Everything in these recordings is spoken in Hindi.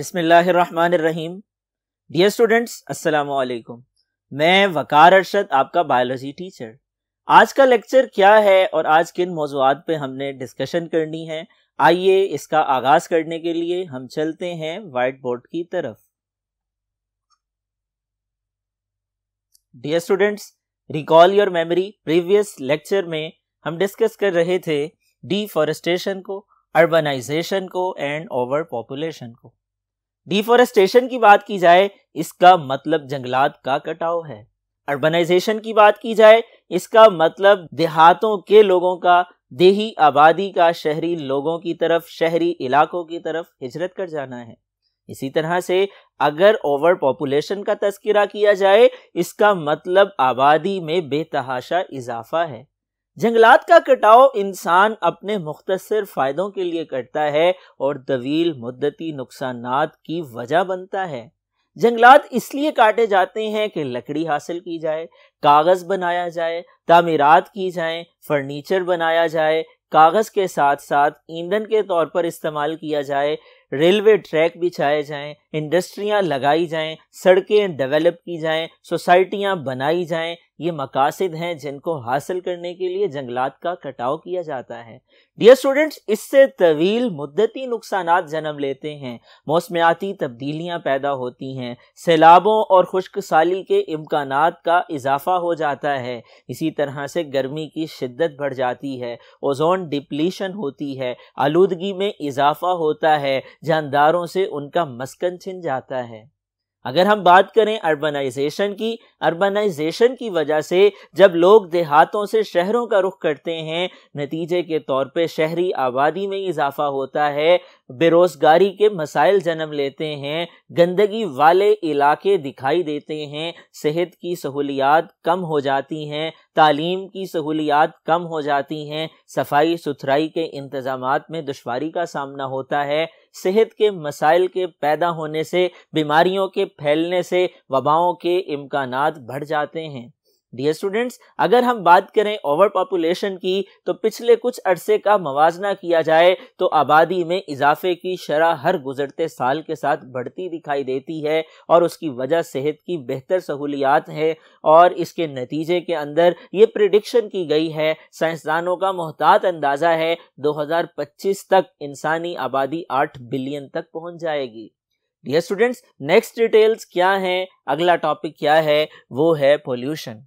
बिसमीम डियर स्टूडेंट्स अस्सलाम मैं वकार अरशद आपका बायोलॉजी टीचर आज का लेक्चर क्या है और आज किन मौजूद पे हमने डिस्कशन करनी है आइए इसका आगाज करने के लिए हम चलते हैं वाइट बोर्ड की तरफ dear students recall your memory previous lecture में हम डिस्कस कर रहे थे डिफॉरेस्टेशन को अर्बनाइजेशन को एंड ओवर पॉपुलेशन को डिफोरेस्टेशन की बात की जाए इसका मतलब जंगलात का कटाव है अर्बनाइजेशन की बात की जाए इसका मतलब देहातों के लोगों का देही आबादी का शहरी लोगों की तरफ शहरी इलाकों की तरफ हिजरत कर जाना है इसी तरह से अगर ओवर पॉपुलेशन का तस्करा किया जाए इसका मतलब आबादी में बेतहाशा इजाफा है जंगलात का कटाव इंसान अपने मुख्तर फ़ायदों के लिए करता है और तवील मुद्दती नुकसान की वजह बनता है जंगलात इसलिए काटे जाते हैं कि लकड़ी हासिल की जाए कागज़ बनाया जाए तामीरात की जाए फर्नीचर बनाया जाए कागज़ के साथ साथ ईंधन के तौर पर इस्तेमाल किया जाए रेलवे ट्रैक बिछाए जाएं, इंडस्ट्रियां लगाई जाएं, सड़कें डेवलप की जाएं, सोसाइटियां बनाई जाएं, ये मकासद हैं जिनको हासिल करने के लिए जंगलात का कटाव किया जाता है डियर स्टूडेंट्स इससे तवील मुद्दती नुकसान जन्म लेते हैं मौसमियाती तब्दीलियां पैदा होती हैं सैलाबों और खुश्क साली के इम्कान का इजाफा हो जाता है इसी तरह से गर्मी की शिद्दत बढ़ जाती है ओजोन डिप्लीशन होती है आलूदगी में इजाफा होता है जानदारों से उनका मस्कन छिन जाता है अगर हम बात करें अर्बनाइजेशन की अर्बनाइजेशन की वजह से जब लोग देहातों से शहरों का रुख करते हैं नतीजे के तौर पे शहरी आबादी में इजाफा होता है बेरोज़गारी के मसाइल जन्म लेते हैं गंदगी वाले इलाके दिखाई देते हैं सेहत की सहूलियात कम हो जाती हैं तालीम की सहूलियात कम हो जाती हैं सफाई सुथराई के इंतज़ाम में दुशारी का सामना होता है सेहत के मसाइल के पैदा होने से बीमारियों के फैलने से वबाओं के इम्कान बढ़ जाते हैं डियर स्टूडेंट्स अगर हम बात करें ओवर पॉपुलेशन की तो पिछले कुछ अरसे का मवाजना किया जाए तो आबादी में इजाफे की शरह हर गुजरते साल के साथ बढ़ती दिखाई देती है और उसकी वजह सेहत की बेहतर सहूलियात है और इसके नतीजे के अंदर ये प्रिडिक्शन की गई है साइंसदानों का मोहतात अंदाज़ा है 2025 तक इंसानी आबादी 8 बिलियन तक पहुंच जाएगी डियर स्टूडेंट्स नेक्स्ट डिटेल्स क्या हैं अगला टॉपिक क्या है वो है पोल्यूशन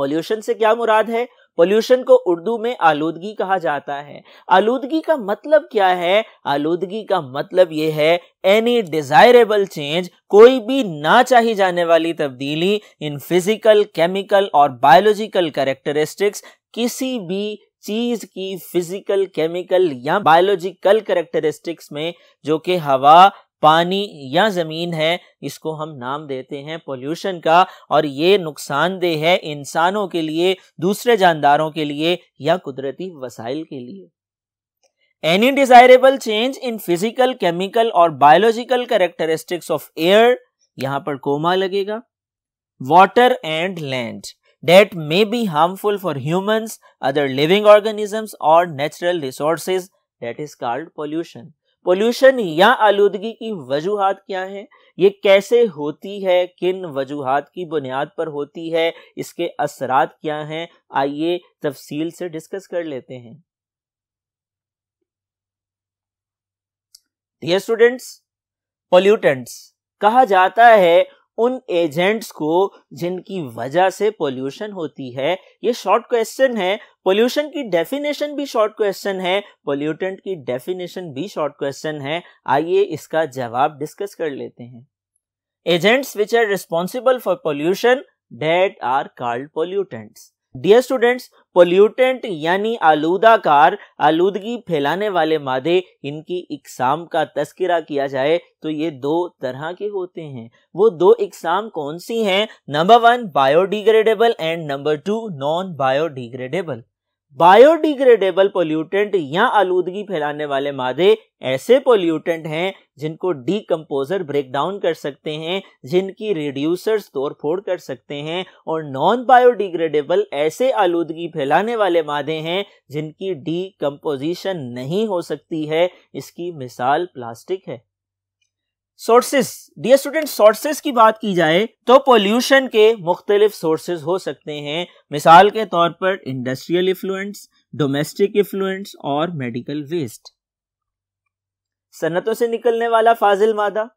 पॉल्यूशन से क्या मुराद है पॉल्यूशन को उर्दू में आलूदगी कहा जाता है आलूदगी का मतलब क्या है आलूदगी का मतलब यह है एनी डिजायरेबल चेंज कोई भी ना चाही जाने वाली तब्दीली इन फिजिकल केमिकल और बायोलॉजिकल कैरेक्टरिस्टिक्स किसी भी चीज की फिजिकल केमिकल या बायोलॉजिकल करेक्टरिस्टिक्स में जो कि हवा पानी या ज़मीन है इसको हम नाम देते हैं पोल्यूशन का और ये नुकसानदेह है इंसानों के लिए दूसरे जानदारों के लिए या कुदरती वसाइल के लिए any desirable change in physical chemical और बायोलॉजिकल कैरेक्टरिस्टिक्स ऑफ एयर यहां पर कोमा लगेगा water and land that may be harmful for humans, other living organisms और natural resources that is called pollution pollution या आलूदगी की वजूहत क्या हैं ये कैसे होती है किन वजूहत की बुनियाद पर होती है इसके असरात क्या हैं आइए तफसील से डिस्कस कर लेते हैं डियर स्टूडेंट्स पोल्यूटेंट्स कहा जाता है उन एजेंट्स को जिनकी वजह से पोल्यूशन होती है ये शॉर्ट क्वेश्चन है पोल्यूशन की डेफिनेशन भी शॉर्ट क्वेश्चन है पोल्यूटेंट की डेफिनेशन भी शॉर्ट क्वेश्चन है आइए इसका जवाब डिस्कस कर लेते हैं agents which are responsible for pollution that are called pollutants dear students pollutant यानी आलूदा कार आलूदगी फैलाने वाले मादे इनकी इकसाम का तस्करा किया जाए तो ये दो तरह के होते हैं वो दो इकसाम कौन सी हैं number one biodegradable and number two non biodegradable biodegradable pollutant या आलूदगी फैलाने वाले मादे ऐसे पोल्यूटेंट हैं जिनको डीकम्पोजर डाउन कर सकते हैं जिनकी रिड्यूसर्स फोड़ कर सकते हैं और नॉन बायोडिग्रेडेबल ऐसे आलूदगी फैलाने वाले मादे हैं जिनकी डीकम्पोजिशन नहीं हो सकती है इसकी मिसाल प्लास्टिक है सोर्सेस डियर स्टूडेंट सोर्सेस की बात की जाए तो पोल्यूशन के मुख्तलिफ सोर्सेज हो सकते हैं मिसाल के तौर पर इंडस्ट्रियल इफ्लुएंस डोमेस्टिक इफ्लुएंस और मेडिकल वेस्ट सन्नतों से निकलने वाला फाजिल मादा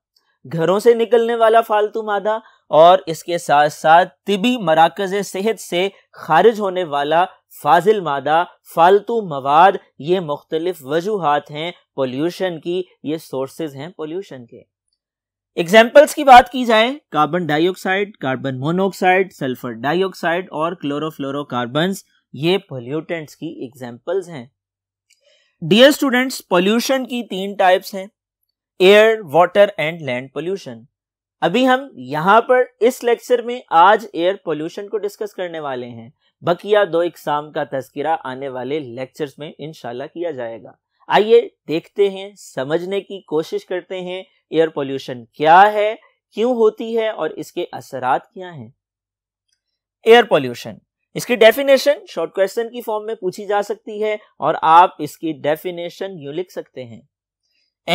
घरों से निकलने वाला फालतू मादा और इसके साथ साथ तिबी मराकज सेहत से खारिज होने वाला फाजिल मादा फालतू मवाद ये मुख्तलिफ वजूहत हैं पोल्यूशन की ये सोर्सेज हैं पोल्यूशन के एग्जाम्पल्स की बात की जाए carbon dioxide carbon monoxide sulphur dioxide और क्लोरोफ्लोरोकार्बन ये पोल्यूटेंट्स की एग्जाम्पल्स हैं डियर स्टूडेंट्स पोल्यूशन की तीन टाइप्स हैं air water and land pollution अभी हम यहाँ पर इस लेक्चर में आज एयर पोल्यूशन को डिस्कस करने वाले हैं बकिया दो इकसाम का तस्करा आने वाले लेक्चर्स में इनशाला किया जाएगा आइए देखते हैं समझने की कोशिश करते हैं एयर पोल्यूशन क्या है क्यों होती है और इसके असरात क्या हैं एयर पोल्यूशन इसकी डेफिनेशन शॉर्ट क्वेश्चन की फॉर्म में पूछी जा सकती है और आप इसकी डेफिनेशन यू लिख सकते हैं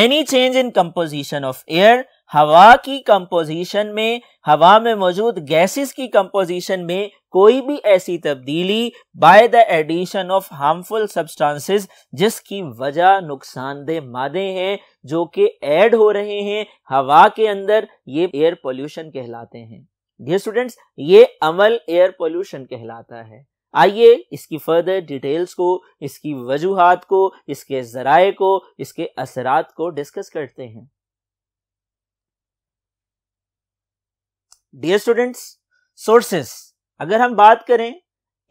any change in composition of air हवा की कंपोजिशन में हवा में मौजूद गैसेस की कंपोजिशन में कोई भी ऐसी तब्दीली by the addition of harmful substances जिसकी वजह नुकसानदेह मादे हैं जो कि ऐड हो रहे हैं हवा के अंदर ये एयर पोल्यूशन कहलाते हैं ये स्टूडेंट्स ये अमल एयर पोल्यूशन कहलाता है आइए इसकी फर्दर डिटेल्स को इसकी वजूहत को इसके ज़राए को इसके असरात को डिस्कस करते हैं डियर स्टूडेंट्स सोर्सेस अगर हम बात करें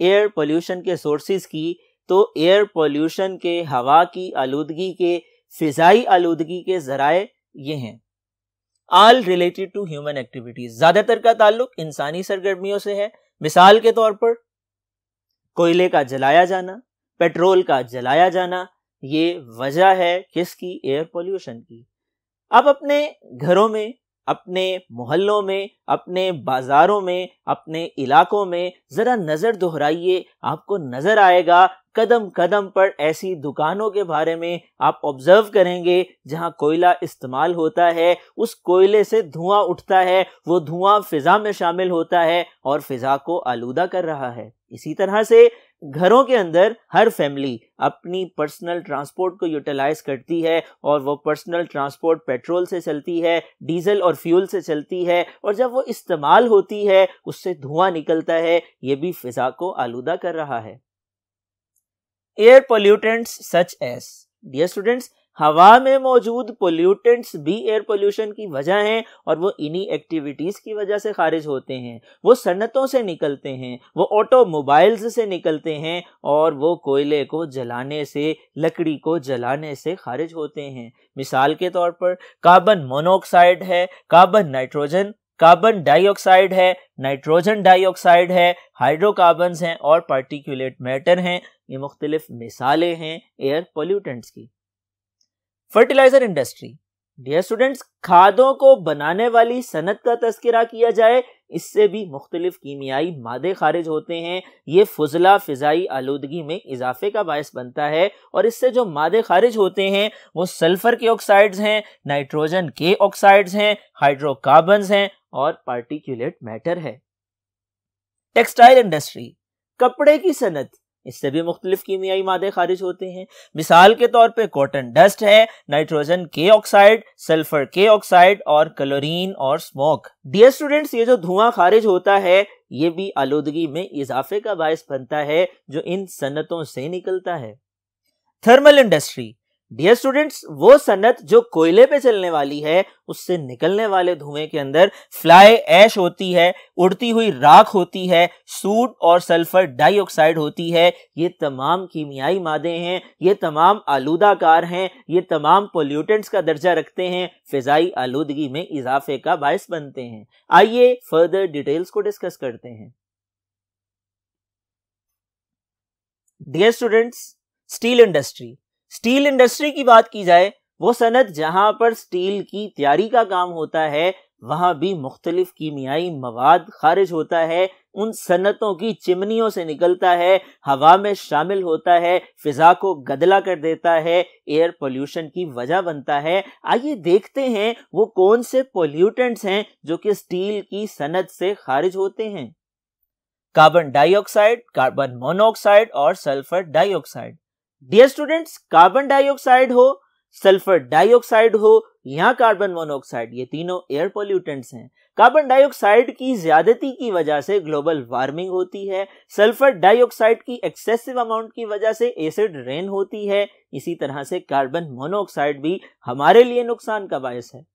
एयर पोल्यूशन के सोर्सेस की तो एयर पोल्यूशन के हवा की आलूदगी के फिजाई आलूदगी के जराए ये हैं all related to human activities ज्यादातर का ताल्लुक इंसानी सरगर्मियों से है मिसाल के तौर पर कोयले का जलाया जाना पेट्रोल का जलाया जाना ये वजह है किसकी एयर पोल्यूशन की आप अपने घरों में अपने मोहल्लों में अपने बाज़ारों में अपने इलाकों में ज़रा नज़र दोहराइए आपको नज़र आएगा कदम कदम पर ऐसी दुकानों के बारे में आप ऑब्ज़र्व करेंगे जहां कोयला इस्तेमाल होता है उस कोयले से धुआं उठता है वो धुआं फिज़ा में शामिल होता है और फिज़ा को आलूदा कर रहा है इसी तरह से घरों के अंदर हर फैमिली अपनी पर्सनल ट्रांसपोर्ट को यूटिलाइज करती है और वो पर्सनल ट्रांसपोर्ट पेट्रोल से चलती है डीजल और फ्यूल से चलती है और जब वो इस्तेमाल होती है उससे धुआं निकलता है ये भी फिजा को आलूदा कर रहा है air pollutants such as dear students हवा में मौजूद पोल्यूटेंट्स भी एयर पोल्यूशन की वजह हैं और वो इन्हीं एक्टिविटीज़ की वजह से खारिज होते हैं वो सन्नतों से निकलते हैं वो ऑटोमोबाइल्स से निकलते हैं और वो कोयले को जलाने से लकड़ी को जलाने से खारिज होते हैं मिसाल के तौर पर कार्बन मोनोऑक्साइड है कार्बन नाइट्रोजन कार्बन डाइऑक्साइड है नाइट्रोजन डाइऑक्साइड है हाइड्रोकार्बन्स हैं और पार्टिकुलेट मैटर हैं ये मुख्तलिफ मिसालें हैं एयर पोल्यूटेंट्स की फर्टिलाइजर इंडस्ट्री डियर स्टूडेंट्स खादों को बनाने वाली सनत का तस्करा किया जाए इससे भी मुख्तलिफ कीमियाई मादे खारिज होते हैं ये फजला फ़िज़ाई आलूदगी में इजाफे का बायस बनता है और इससे जो मादे खारिज होते हैं वो सल्फ़र के ऑक्साइड्स हैं नाइट्रोजन के ऑक्साइड्स हैं हाइड्रोकार्बन्स हैं और पार्टिकुलेट मैटर है टेक्सटाइल इंडस्ट्री कपड़े की सनत इससे भी मुख्तलिफ कीमियाई मादे खारिज होते हैं मिसाल के तौर पर कॉटन डस्ट है नाइट्रोजन के ऑक्साइड सल्फर के ऑक्साइड और क्लोरीन और स्मोक डियर स्टूडेंट्स ये जो धुआं खारिज होता है ये भी आलूदगी में इजाफे का बायस बनता है जो इन सनतों से निकलता है थर्मल इंडस्ट्री डियर स्टूडेंट्स वो सनत जो कोयले पे चलने वाली है उससे निकलने वाले धुएं के अंदर फ्लाई ऐश होती है उड़ती हुई राख होती है सूट और सल्फर डाइऑक्साइड होती है ये तमाम कीमियाई मादे हैं ये तमाम आलूदाकार हैं ये तमाम पोल्यूटेंट्स का दर्जा रखते हैं फिजाई आलूदगी में इजाफे का बायस बनते हैं आइए फर्दर डिटेल्स को डिस्कस करते हैं dear students steel industry steel industry की बात की जाए वो सनत जहां पर स्टील की तैयारी का काम होता है वहां भी मुख्तलिफ कीमियाई मवाद खारिज होता है उन सनतों की चिमनियों से निकलता है हवा में शामिल होता है फिजा को गदला कर देता है एयर पोल्यूशन की वजह बनता है आइए देखते हैं वो कौन से पोल्यूटेंट्स हैं जो कि स्टील की सनत से खारिज होते हैं कार्बन डाइऑक्साइड कार्बन मोनोऑक्साइड और sulphur dioxide dear students carbon dioxide हो सल्फर डाइऑक्साइड हो या कार्बन मोनोऑक्साइड ये तीनों एयर पोल्यूटेंट्स हैं कार्बन डाइऑक्साइड की ज्यादती की वजह से ग्लोबल वार्मिंग होती है सल्फर डाइऑक्साइड की एक्सेसिव अमाउंट की वजह से एसिड रेन होती है इसी तरह से कार्बन मोनोऑक्साइड भी हमारे लिए नुकसान का बायस है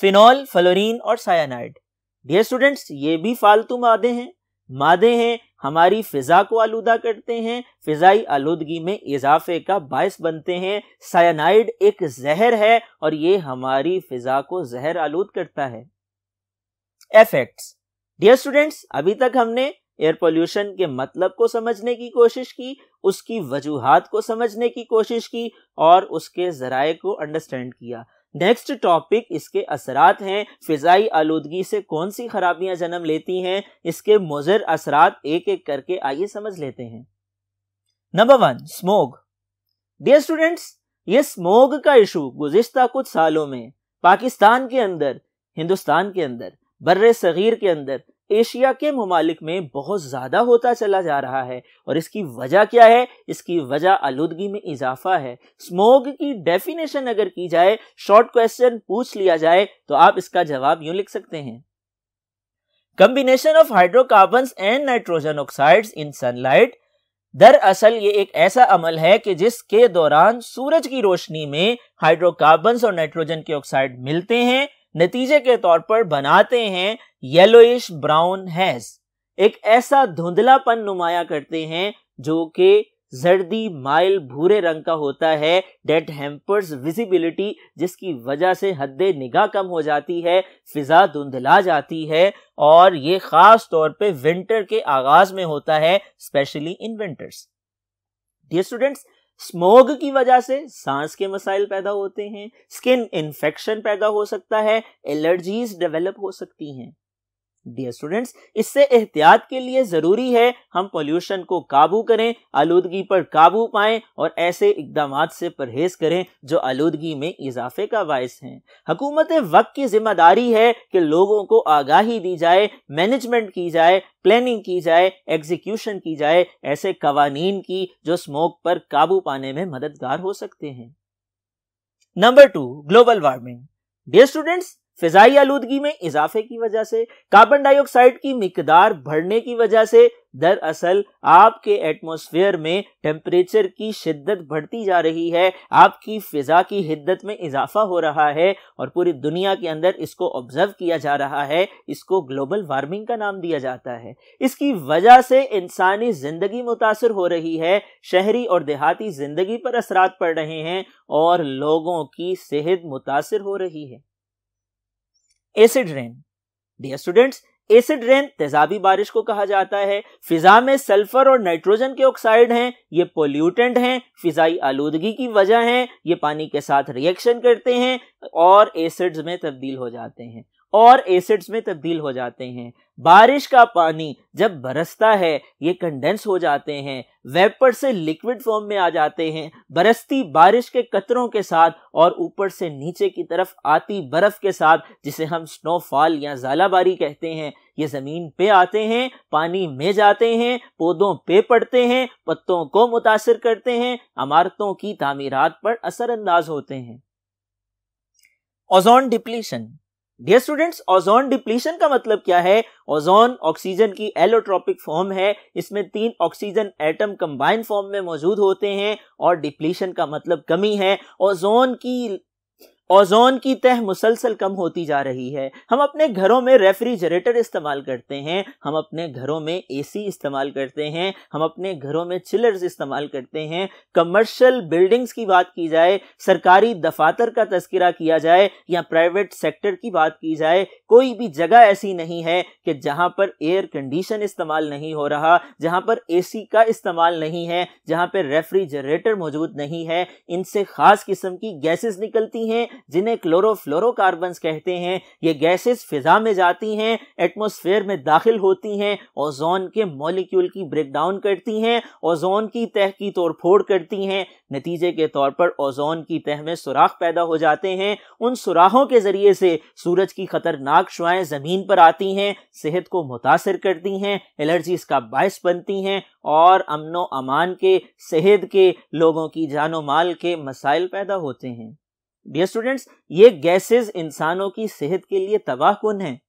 फिनॉल फ्लोरीन और सायानाइड डियर स्टूडेंट्स ये भी फालतू मादे हैं मादे हैं हमारी फिज़ा को आलूदा करते हैं फिज़ाई आलूदगी में इजाफे का बायस बनते हैं साइनाइड एक जहर है और ये हमारी फिज़ा को जहर आलूद करता है एफेक्ट्स डियर स्टूडेंट्स अभी तक हमने एयर पोल्यूशन के मतलब को समझने की कोशिश की उसकी वजूहत को समझने की कोशिश की और उसके ज़राए को अंडरस्टैंड किया नेक्स्ट टॉपिक इसके असरात हैं फिजाई आलूदगी से कौन सी खराबियां जन्म लेती हैं इसके मुजर असरात एक एक करके आइए समझ लेते हैं number one smog dear students ये स्मोग का इशू गुजश्ता कुछ सालों में पाकिस्तान के अंदर हिंदुस्तान के अंदर बर्र सग़ीर के अंदर एशिया के ममालिक में बहुत ज़्यादा होता चला जा रहा है और इसकी वजह क्या है इसकी वजह आलूदगी में इजाफा है स्मोग की डेफिनेशन अगर की जाए शॉर्ट क्वेश्चन पूछ लिया जाए तो आप इसका जवाब यूं लिख सकते हैं combination of hydrocarbon and nitrogen oxide in sunlight दरअसल ये एक ऐसा अमल है कि जिसके दौरान सूरज की रोशनी में हाइड्रोकार्बन और नाइट्रोजन के ऑक्साइड मिलते हैं नतीजे के तौर पर बनाते हैं येलोइश ब्राउन हैज एक ऐसा धुंधलापन नुमाया करते हैं जो कि जर्दी माइल भूरे रंग का होता है डेट हेम्पर्स विजिबिलिटी जिसकी वजह से हद निगाह कम हो जाती है फिजा धुंधला जाती है और ये ख़ास तौर पे विंटर के आगाज़ में होता है specially in winters dear students smog की वजह से सांस के मसाइल पैदा होते हैं स्किन इन्फेक्शन पैदा हो सकता है एलर्जीज डेवलप हो सकती हैं डियर स्टूडेंट्स इससे एहतियात के लिए ज़रूरी है हम पोल्यूशन को काबू करें आलूदगी पर काबू पाएं और ऐसे इकदाम से परहेज करें जो आलूदगी में इजाफे का बायस हैं हकूमत वक्त की जिम्मेदारी है कि लोगों को आगाही दी जाए मैनेजमेंट की जाए प्लानिंग की जाए एग्जीक्यूशन की जाए ऐसे कवानीन की जो स्मोक पर काबू पाने में मददगार हो सकते हैं number two global warming dear students फिजाई आलूदगी में इजाफे की वजह से कार्बन डाइऑक्साइड की मकदार बढ़ने की वजह से दरअसल आपके एटमोसफियर में टेम्परेचर की शिद्दत बढ़ती जा रही है आपकी फिजा की हिद्दत में इजाफा हो रहा है और पूरी दुनिया के अंदर इसको ऑब्जर्व किया जा रहा है इसको ग्लोबल वार्मिंग का नाम दिया जाता है इसकी वजह से इंसानी ज़िंदगी मुतासर हो रही है शहरी और देहाती ज़िंदगी पर असरात पड़ रहे हैं और लोगों की सेहत मुतासर हो रही है acid rain dear students acid rain तेजाबी बारिश को कहा जाता है फिजा में सल्फर और नाइट्रोजन के ऑक्साइड हैं ये पोल्यूटेंट हैं फिजाई आलूदगी की वजह हैं ये पानी के साथ रिएक्शन करते हैं और एसिड्स में तब्दील हो जाते हैं और एसिड्स में तब्दील हो जाते हैं बारिश का पानी जब बरसता है ये कंडेंस हो जाते हैं वेपर से लिक्विड फॉर्म में आ जाते हैं बरसती बारिश के कतरों के साथ और ऊपर से नीचे की तरफ आती बर्फ के साथ जिसे हम स्नोफॉल या जालाबारी कहते हैं ये ज़मीन पे आते हैं पानी में जाते हैं पौधों पे पड़ते हैं पत्तों को मुतासर करते हैं इमारतों की तामीरात पर असरअंदाज होते हैं ozone depletion dear students ozone depletion का मतलब क्या है ओजोन ऑक्सीजन की एलोट्रॉपिक फॉर्म है इसमें तीन ऑक्सीजन एटम कंबाइन फॉर्म में मौजूद होते हैं और डिप्लीशन का मतलब कमी है ओजोन की ओजोन की तह मुसलसल कम होती जा रही है हम अपने घरों में रेफ्रिजरेटर इस्तेमाल करते हैं हम अपने घरों में एसी इस्तेमाल करते हैं हम अपने घरों में चिलर्स इस्तेमाल करते हैं कमर्शियल बिल्डिंग्स की बात की जाए सरकारी दफातर का तस्करा किया जाए या प्राइवेट सेक्टर की बात की जाए कोई भी जगह ऐसी नहीं है कि जहाँ पर एयर कंडीशन इस्तेमाल नहीं हो रहा जहाँ पर ए का इस्तेमाल नहीं है जहाँ पर रेफ्रिजरेटर मौजूद नहीं है इनसे खास किस्म की गैसेस निकलती हैं जिन्हें क्लोरोफ्लोरोकार्बन्स कहते हैं ये गैसेस फिजा में जाती हैं एटमोसफेयर में दाखिल होती हैं ओजोन के मॉलिक्यूल की ब्रेकडाउन करती हैं ओजोन की तह की तोड़ फोड़ करती हैं नतीजे के तौर पर ओजोन की तह में सुराख पैदा हो जाते हैं उन सुराखों के ज़रिए से सूरज की खतरनाक शुआएं ज़मीन पर आती हैं सेहत को मुतासर करती हैं एलर्जीज़ का बायस बनती हैं और अमनो अमान के सेहत के लोगों की जानो माल के मसाइल पैदा होते हैं डियर स्टूडेंट्स ये गैसेस इंसानों की सेहत के लिए तबाह कौन है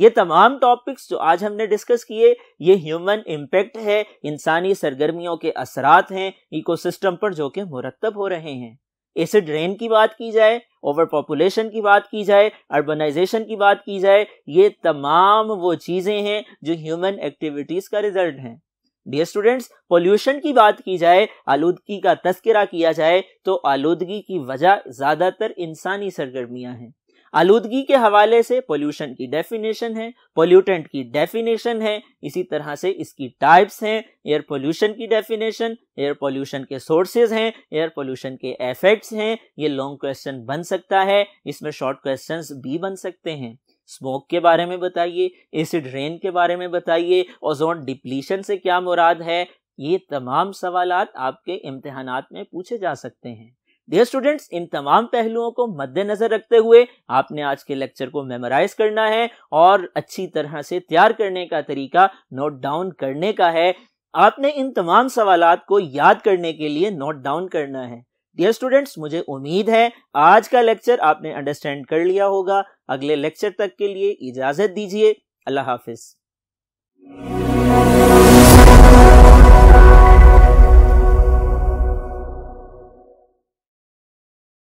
ये तमाम टॉपिक्स जो आज हमने डिस्कस किए ये ह्यूमन इम्पैक्ट है इंसानी सरगर्मियों के असरात हैं इकोसिस्टम पर जो कि मुरतब हो रहे हैं एसिड रेन की बात की जाए ओवर पॉपुलेशन की बात की जाए अर्बनाइजेशन की बात की जाए ये तमाम वो चीज़ें हैं जो ह्यूमन एक्टिविटीज़ का रिजल्ट हैं डियर स्टूडेंट्स पोल्यूशन की बात की जाए आलूदगी का तस्करा किया जाए तो आलूदगी की वजह ज़्यादातर इंसानी सरगर्मियां हैं आलूदगी के हवाले से पोल्यूशन की डेफिनेशन है पोल्यूटेंट की डेफिनेशन है इसी तरह से इसकी टाइप्स हैं एयर पोल्यूशन की डेफिनेशन एयर पोल्यूशन के सोर्सेज हैं एयर पोल्यूशन के इफेक्ट्स हैं ये लॉन्ग क्वेश्चन बन सकता है इसमें शॉर्ट क्वेश्चंस भी बन सकते हैं स्मोक के बारे में बताइए एसिड रेन के बारे में बताइए ओजोन डिप्लीशन से क्या मुराद है ये तमाम सवाल आपके इम्तहान में पूछे जा सकते हैं डियर स्टूडेंट्स इन तमाम पहलुओं को मद्देनजर रखते हुए आपने आज के लेक्चर को मेमोराइज करना है और अच्छी तरह से तैयार करने का तरीका नोट डाउन करने का है आपने इन तमाम सवाल को याद करने के लिए नोट डाउन करना है डियर स्टूडेंट्स मुझे उम्मीद है आज का लेक्चर आपने अंडरस्टैंड कर लिया होगा अगले लेक्चर तक के लिए इजाज़त दीजिए अल्लाह हाफिज़